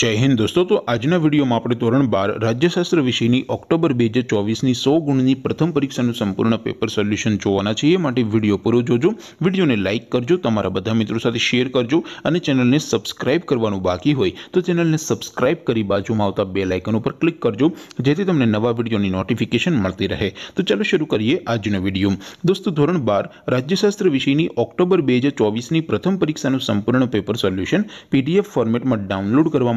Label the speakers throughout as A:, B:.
A: जय हिंद दोस्तों तो आज नए वीडियो में आपरे ધોરણ 12 રાજ્યશાસ્ત્ર વિષયની ઓક્ટોબર 2024 ની 100 ગુણની પ્રથમ પરીક્ષાનું સંપૂર્ણ પેપર સોલ્યુશન જોવાના છીએ માટે વિડિયો પૂરો જોજો વિડિયોને લાઈક કરજો તમારા બધા મિત્રો સાથે શેર કરજો અને ચેનલને સબ્સ્ક્રાઇબ કરવાનું બાકી હોય તો ચેનલને સબ્સ્ક્રાઇબ કરી બાજુમાં આવતા બેલ આઇકન ઉપર ક્લિક કરજો જેથી તમને નવા વીડિયોની નોટિફિકેશન મળતી રહે તો ચાલો શરૂ કરીએ આજનો વીડિયો દોસ્તો ધોરણ 12 રાજ્યશાસ્ત્ર વિષયની ઓક્ટોબર 2024 ની પ્રથમ પરીક્ષાનું સંપૂર્ણ પેપર સોલ્યુશન પીડીએફ ફોર્મેટમાં ડાઉનલોડ કરવા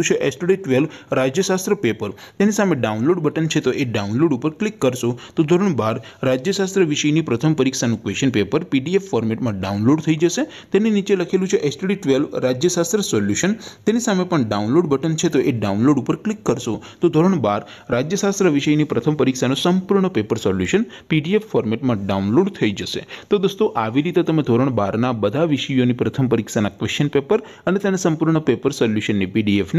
A: છે STD 12 રાજ્યશાસ્ત્ર પેપર તેની સામે ડાઉનલોડ બટન છે તો એ ડાઉનલોડ ઉપર ક્લિક કરશું તો ધોરણ 12 રાજ્યશાસ્ત્ર વિષયની પ્રથમ પરીક્ષાનું ક્વેશ્ચન પેપર PDF ફોર્મેટમાં ડાઉનલોડ થઈ જશે તેની નીચે લખેલું છે STD 12 રાજ્યશાસ્ત્ર સોલ્યુશન તેની સામે પણ ડાઉનલોડ બટન છે તો એ ડાઉનલોડ ઉપર ક્લિક કરશું તો ધોરણ 12 રાજ્યશાસ્ત્ર વિષયની પ્રથમ પરીક્ષાનું સંપૂર્ણ પેપર સોલ્યુશન PDF ફોર્મેટમાં ડાઉનલોડ થઈ જશે તો દોસ્તો આવી રીતે તમે ધોરણ 12 ના બધા વિષયોની પ્રથમ પરીક્ષાના ક્વેશ્ચન પેપર અને તેના સંપૂર્ણ પેપર સોલ્યુશનની PDF